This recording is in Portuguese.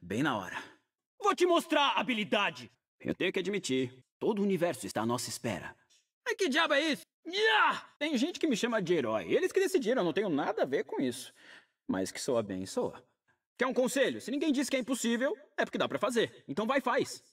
bem na hora. Vou te mostrar a habilidade! Eu tenho que admitir, todo o universo está à nossa espera. Ai, que diabo é isso? Nha! Tem gente que me chama de herói. Eles que decidiram, eu não tenho nada a ver com isso. Mas que soa bem, soa. Quer um conselho? Se ninguém diz que é impossível, é porque dá para fazer. Então vai, faz.